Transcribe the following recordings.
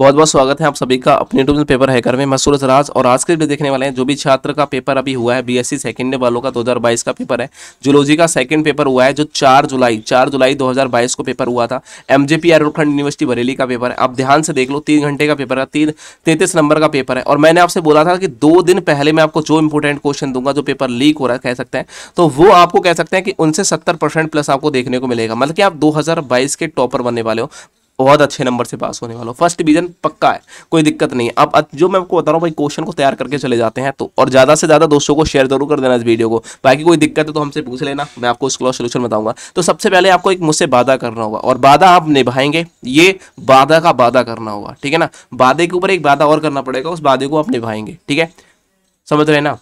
बहुत बहुत स्वागत है आप सभी का अपने यूट्यूब पेपर हैकर में मैं सूरज राज और आज के वीडियो देखने वाले हैं जो भी छात्र का पेपर अभी हुआ है बीएससी सेकंड वालों का 2022 का पेपर है जूलॉजी का सेकंड पेपर हुआ है जो 4 जुलाई 4 जुलाई 2022 को पेपर हुआ था एमजेपी आरूखंड यूनिवर्सिटी बरेली का पेपर है आप ध्यान से देख लो तीन घंटे का पेपर है तीन तैंतीस नंबर का पेपर है और मैंने आपसे बोला था कि दो दिन पहले मैं आपको जो इंपॉर्टेंट क्वेश्चन दूंगा जो पेपर लीक हो रहा है कह सकते हैं तो वो आपको कह सकते हैं कि उनसे सत्तर प्लस आपको देखने को मिलेगा मतलब कि आप दो के टॉपर बनने वाले हो बहुत अच्छे नंबर से पास होने वाला हो फर्स्ट डिवीजन पक्का है कोई दिक्कत नहीं है अब जो मैं आपको बता रहा हूँ भाई क्वेश्चन को तैयार करके चले जाते हैं तो और ज़्यादा से ज़्यादा दोस्तों को शेयर जरूर कर देना इस वीडियो को बाकी कोई दिक्कत है तो हमसे पूछ लेना मैं आपको उसका सोल्यूशन बताऊंगा तो सबसे पहले आपको एक मुझसे वादा करना होगा और वादा आप निभाएंगे ये वादा का वादा करना होगा ठीक है ना वादे के ऊपर एक वादा और करना पड़ेगा उस वादे को आप निभाएंगे ठीक है समझ रहे ना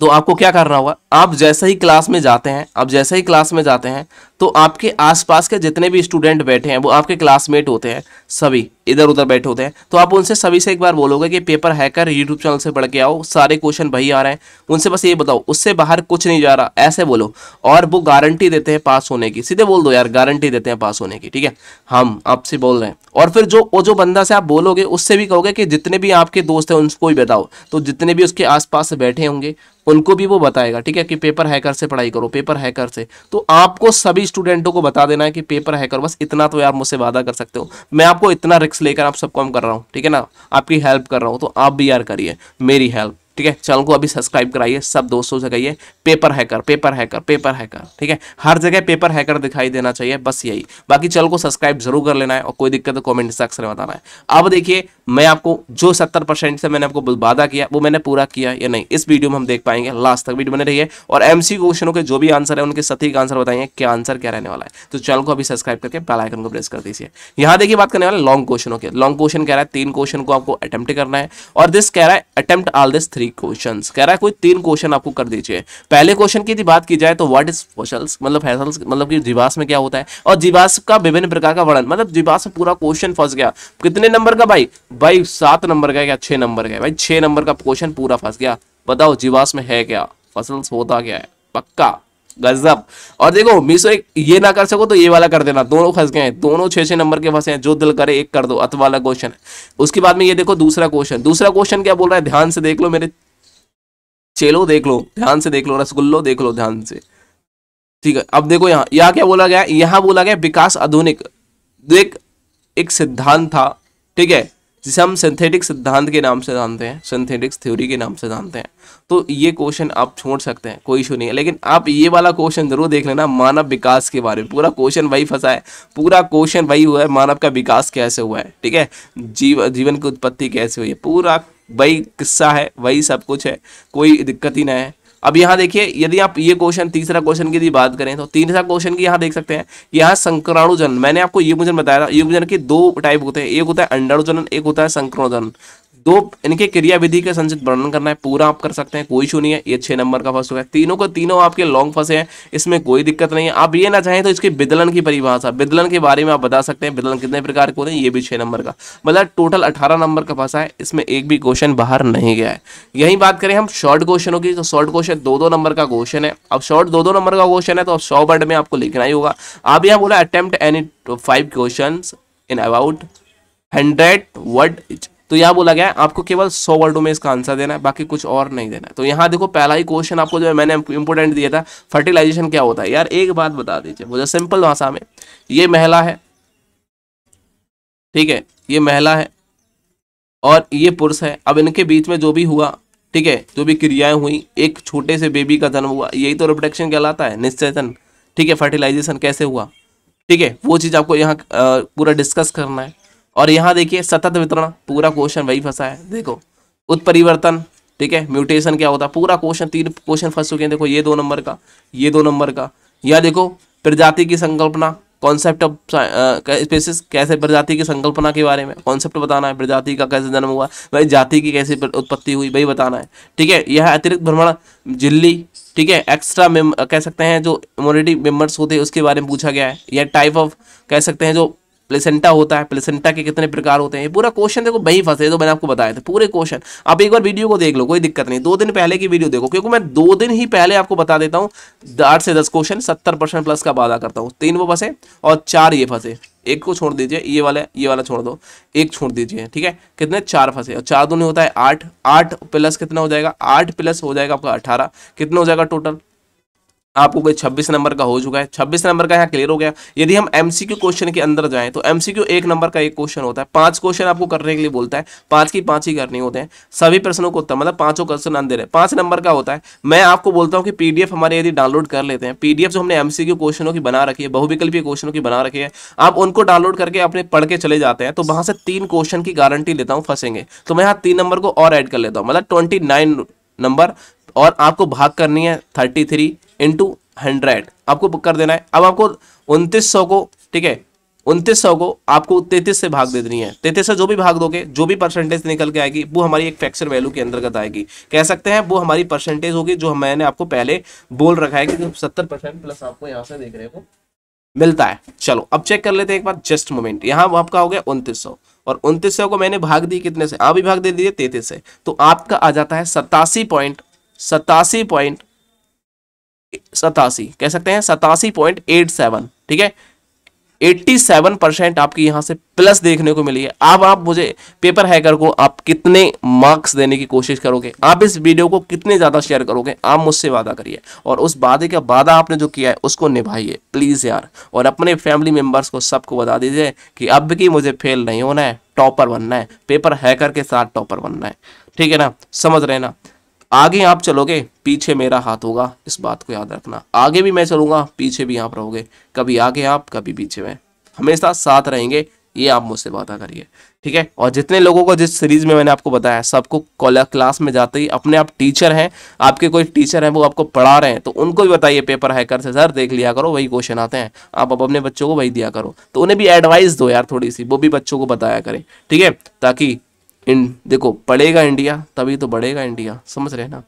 तो आपको क्या करना होगा आप जैसे ही क्लास में जाते हैं आप जैसे ही क्लास में जाते हैं तो आपके आसपास के जितने भी स्टूडेंट बैठे हैं वो आपके क्लासमेट होते हैं सभी इधर उधर बैठे होते हैं तो आप उनसे सभी से एक बार बोलोगे कि पेपर हैकर यूट्यूब चैनल से पढ़ के आओ सारे क्वेश्चन वही आ रहे हैं उनसे बस ये बताओ उससे बाहर कुछ नहीं जा रहा ऐसे बोलो और वो गारंटी देते हैं पास होने की सीधे बोल दो यार गारंटी देते हैं पास होने की ठीक है हम आपसे बोल रहे हैं और फिर जो वो जो बंदा से आप बोलोगे उससे भी कहोगे कि जितने भी आपके दोस्त हैं उनको भी बताओ तो जितने भी उसके आसपास बैठे होंगे उनको भी वो बताएगा ठीक है कि पेपर हैकर से पढ़ाई करो पेपर हैकर से तो आपको सभी स्टूडेंटों को बता देना है कि पेपर हैकर बस इतना तो यार मुझसे वादा कर सकते हो मैं आप आपको इतना रिक्स लेकर आप सब काम कर रहा हूँ ठीक है ना आपकी हेल्प कर रहा हूँ तो आप भी यार करिए मेरी हेल्प ठीक है चैनल को अभी सब्सक्राइब कराइए सब दोस्तों से कहिए paper hacker paper hacker paper hacker ठीक है हर जगह पेपर हैकर दिखाई देना चाहिए बस यही बाकी चैनल को सब्सक्राइब जरूर कर लेना है और कोई दिक्कत तो कॉमेंट सेक्शन में बताना है अब देखिए मैं आपको जो सत्तर परसेंट से मैंने आपको वादा किया वो मैंने पूरा किया या नहीं इस वीडियो में हम देख पाएंगे लास्ट तक वीडियो बने है और एमसी क्वेश्चनों के जो भी आंसर है उनके का आंसर बताइए क्या आंसर क्या रहने वाला है तो चैनल को अभी सब्सक्राइब करके बेलाइकन आइकन को प्रेस कर दीजिए यहाँ देखिए बात करने वाले लॉन्ग क्वेश्चनों के लॉन्ग क्वेश्चन कह रहा है तीन क्वेश्चन को आपको अटेम्प्ट करना है और दिस कह रहा है attempt all this three three question कह रहा है कोई तीन क्वेश्चन आपको कर दीजिए पहले क्वेश्चन की बात की जाए तो वट इज फसल्स मतलब फैसल्स मतलब कि जीवास में क्या होता है और जीवास का विभिन्न प्रकार का वर्णन मतलब जीवास में पूरा क्वेश्चन फंस गया कितने नंबर का भाई भाई सात नंबर का या छह नंबर का भाई छह नंबर का क्वेश्चन पूरा फंस गया बताओ जीवास में है क्या फसल्स होता क्या है पक्का गजब और देखो मीसो एक ये ना कर सको तो ये वाला कर देना दोनों फंस गए हैं दोनों छह छह नंबर के फंसे हैं जो दिल करे एक कर दो अत वाला क्वेश्चन है उसके बाद में ये देखो दूसरा क्वेश्चन दूसरा क्वेश्चन क्या बोल रहा है ध्यान से देख लो मेरे चेलो देख लो ध्यान से देख लो रसगुल्लो देख लो ध्यान से ठीक है अब देखो यहाँ यहाँ क्या बोला गया यहाँ बोला गया विकास आधुनिक देख तो एक सिद्धांत था ठीक है जिसे हम सिंथेटिक सिद्धांत के नाम से जानते हैं सिंथेटिक्स थ्योरी के नाम से जानते हैं तो ये क्वेश्चन आप छोड़ सकते हैं कोई इशू नहीं है लेकिन आप ये वाला क्वेश्चन जरूर देख लेना मानव विकास के बारे में पूरा क्वेश्चन वही फंसा है पूरा क्वेश्चन वही हुआ है मानव का विकास कैसे हुआ है ठीक है जीव जीवन की उत्पत्ति कैसे हुई है पूरा वही किस्सा है वही सब कुछ है कोई दिक्कत ही ना है अब यहाँ देखिए यदि आप ये क्वेश्चन तीसरा क्वेश्चन की बात करें तो तीसरा क्वेश्चन की यहाँ देख सकते हैं यहाँ संक्राणुजन मैंने आपको ये बताया था ये मुझे दो टाइप होते हैं एक होता है अंडाणुजन एक होता है संक्राणु दो इनके क्रियाविधि का संचित वर्णन करना है पूरा आप कर सकते हैं कोई इशू नहीं है ये छह नंबर का फर्स्ट है तीनों को तीनों आपके लॉन्ग फंसे हैं इसमें कोई दिक्कत नहीं है आप ये ना चाहें तो इसके बिदलन की परिभाषा बिदलन के बारे में आप बता सकते हैं बिदलन कितने प्रकार के होते हैं ये भी छह नंबर का मतलब टोटल अठारह नंबर का फंसा है इसमें एक भी क्वेश्चन बाहर नहीं गया है यही बात करें हम शॉर्ट क्वेश्चनों की तो शॉर्ट क्वेश्चन दो दो नंबर का क्वेश्चन है अब शॉर्ट दो दो नंबर का क्वेश्चन है तो अब सौ वर्ड में आपको लिखना ही होगा आप यहाँ बोला attempt any five question in about hundred word तो यहाँ बोला गया है आपको केवल सौ वर्डों में इसका आंसर देना है बाकी कुछ और नहीं देना है तो यहाँ देखो पहला ही क्वेश्चन आपको जो है मैंने इंपोर्टेंट दिया था फर्टिलाइजेशन क्या होता है यार एक बात बता दीजिए मुझे सिंपल भाषा में ये महिला है ठीक है ये महिला है और ये पुरुष है अब इनके बीच में जो भी हुआ ठीक है जो भी क्रियाएं हुई एक छोटे से बेबी का जन्म हुआ यही तो रिप्रोडक्शन कहलाता है निश्चेतन ठीक है फर्टिलाइजेशन कैसे हुआ ठीक है वो चीज़ आपको यहाँ पूरा डिस्कस करना है और यहाँ देखिए सतत वितरण पूरा क्वेश्चन वही फंसा है देखो उत्परिवर्तन ठीक है म्यूटेशन क्या होता है पूरा क्वेश्चन तीन क्वेश्चन फंस चुके हैं देखो ये दो नंबर का ये दो नंबर का या देखो प्रजाति की संकल्पना कॉन्सेप्ट ऑफ स्पेसिस कैसे प्रजाति की संकल्पना के बारे में कॉन्सेप्ट बताना है प्रजाति का कैसे जन्म हुआ भाई जाति की कैसे उत्पत्ति हुई वही बताना है ठीक है यह अतिरिक्त भ्रमण झिल्ली ठीक है एक्स्ट्रा कह सकते हैं जो इम्यूनिटी मेम्बर्स होते हैं उसके बारे में पूछा गया है यह टाइप ऑफ कह सकते हैं जो प्लेसेंटा होता है प्लेसेंटा के कितने प्रकार होते हैं ये पूरा क्वेश्चन देखो बही फंसे तो मैंने आपको बताया था पूरे क्वेश्चन आप एक बार वीडियो को देख लो कोई दिक्कत नहीं दो दिन पहले की वीडियो देखो क्योंकि मैं दो दिन ही पहले आपको बता देता हूँ आठ से दस क्वेश्चन सत्तर परसेंट प्लस का वादा करता हूँ तीन वो फंसे और चार ये फंसे एक को छोड़ दीजिए ये वाला ये वाला छोड़ दो एक छोड़ दीजिए ठीक है कितने चार फंसे और चार दो नहीं होता है आठ आठ प्लस कितना हो जाएगा आठ प्लस हो जाएगा आपका अठारह कितना हो जाएगा टोटल आपको कोई छब्बीस नंबर का हो चुका है छब्बीस नंबर का यहाँ क्लियर हो गया यदि हम एमसीक्यू क्वेश्चन के अंदर जाएं तो एमसीक्यू एक नंबर का एक क्वेश्चन होता है पांच क्वेश्चन आपको करने के लिए बोलता है पांच की पांच ही करनी होते हैं सभी प्रश्नों को उत्तर मतलब पांचों क्वेश्चन अंदर है पांच नंबर का होता है मैं आपको बोलता हूँ कि पीडीएफ हमारे यदि डाउनलोड कर लेते हैं पीडीएफ जो हमने एमसीक्यू क्वेश्चनों की बना रखी है बहुविकल्पीय क्वेश्चनों की बना रखी है आप उनको डाउनलोड करके अपने पढ़ के चले जाते हैं तो वहां से तीन क्वेश्चन की गारंटी लेता हूँ फंसेंगे तो मैं यहाँ तीन नंबर को और ऐड कर लेता हूँ मतलब ट्वेंटी नंबर और आपको भाग करनी है थर्टी थ्री इंटू हंड्रेड आपको बुक कर देना है अब आपको उनतीस सौ को ठीक है उनतीस सौ को आपको तैतीस से भाग दे देनी है तैतीस से जो भी भाग दोगे जो भी परसेंटेज निकल के आएगी वो हमारी एक फैक्चर वैल्यू के अंतर्गत आएगी कह सकते हैं वो हमारी परसेंटेज होगी जो मैंने आपको पहले बोल रखा है कि सत्तर परसेंट प्लस आपको यहाँ से देख रहे हो मिलता है चलो अब चेक कर लेते हैं एक बार जस्ट मोमेंट यहाँ आपका हो गया उनतीस सौ और उनतीस सौ को मैंने भाग दी कितने से आप भी भाग दे दीजिए तैतीस से तो आपका आ जाता है सतासी पॉइंट सतासी पॉइंट सतासी कह सकते हैं सतासी पॉइंट एट सेवन ठीक है एट्टी सेवन परसेंट आपकी यहां से प्लस देखने को मिली है अब आप मुझे पेपर हैकर को आप कितने मार्क्स देने की कोशिश करोगे आप इस वीडियो को कितने ज़्यादा शेयर करोगे आप मुझसे वादा करिए और उस वादे का वादा आपने जो किया है उसको निभाइए प्लीज़ यार और अपने फैमिली मेंबर्स को सबको बता दीजिए कि अब की मुझे फेल नहीं होना है टॉपर बनना है पेपर हैकर के साथ टॉपर बनना है ठीक है ना समझ रहे ना आगे आप चलोगे पीछे मेरा हाथ होगा इस बात को याद रखना आगे भी मैं चलूंगा पीछे भी आप रहोगे कभी आगे आप कभी पीछे में हमेशा साथ रहेंगे ये आप मुझसे वादा करिए ठीक है और जितने लोगों को जिस सीरीज में मैंने आपको बताया सबको क्लास में जाते ही अपने आप टीचर हैं आपके कोई टीचर हैं वो आपको पढ़ा रहे हैं तो उनको भी बताइए पेपर हैकर से सर देख लिया करो वही क्वेश्चन आते हैं आप अब अपने बच्चों को वही दिया करो तो उन्हें भी एडवाइस दो यार थोड़ी सी वो भी बच्चों को बताया करें ठीक है ताकि इन देखो पड़ेगा इंडिया तभी तो बढ़ेगा इंडिया समझ रहे ना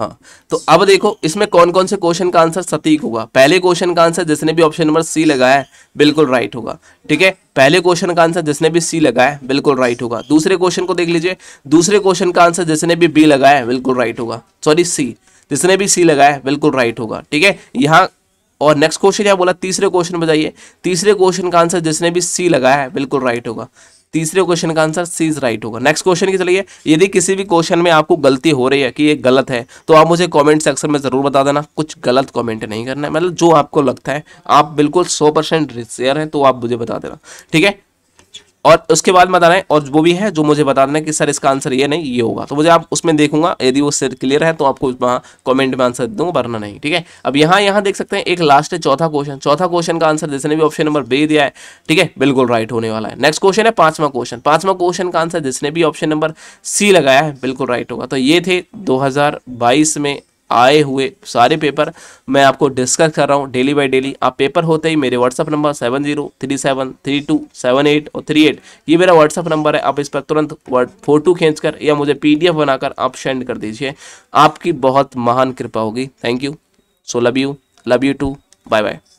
हाँ तो अब देखो इसमें कौन कौन से क्वेश्चन का आंसर सटीक होगा पहले क्वेश्चन का आंसर जिसने भी ऑप्शन नंबर सी लगाया बिल्कुल राइट होगा ठीक है पहले क्वेश्चन का आंसर जिसने भी सी लगाया बिल्कुल राइट होगा दूसरे क्वेश्चन को देख लीजिए दूसरे क्वेश्चन का आंसर जिसने भी बी लगाया बिल्कुल राइट होगा सॉरी सी जिसने भी सी लगाया बिल्कुल राइट होगा ठीक है यहाँ और नेक्स्ट क्वेश्चन यहाँ बोला तीसरे क्वेश्चन बताइए तीसरे क्वेश्चन का आंसर जिसने भी सी लगाया है बिल्कुल राइट होगा तीसरे क्वेश्चन का आंसर सी इज राइट होगा नेक्स्ट क्वेश्चन की चलिए यदि किसी भी क्वेश्चन में आपको गलती हो रही है कि ये गलत है तो आप मुझे कमेंट सेक्शन में ज़रूर बता देना कुछ गलत कमेंट नहीं करना है मतलब जो आपको लगता है आप बिल्कुल सौ परसेंट हैं तो आप मुझे बता देना ठीक है और उसके बाद बताना है और वो भी है जो मुझे बता देना कि सर इसका आंसर ये नहीं ये होगा तो मुझे आप उसमें देखूंगा यदि वो सर क्लियर है तो आपको वहाँ कॉमेंट में आंसर दूंगा वरना नहीं ठीक है अब यहाँ यहाँ देख सकते हैं एक लास्ट है चौथा क्वेश्चन चौथा क्वेश्चन का आंसर जिसने भी ऑप्शन नंबर बी दिया है ठीक है बिल्कुल राइट होने वाला है नेक्स्ट क्वेश्चन है पांचवा क्वेश्चन पांचवा क्वेश्चन का आंसर जिसने भी ऑप्शन नंबर सी लगाया है बिल्कुल राइट होगा तो ये थे दो में आए हुए सारे पेपर मैं आपको डिस्कस कर रहा हूँ डेली बाय डेली आप पेपर होते ही मेरे WhatsApp number seven zero three seven three two seven eight और थ्री एट ये मेरा व्हाट्सअप नंबर है आप इस पर तुरंत फोटो खींचकर या मुझे पीडीएफ बनाकर आप सेंड कर दीजिए आपकी बहुत महान कृपा होगी thank you so love you love you too bye bye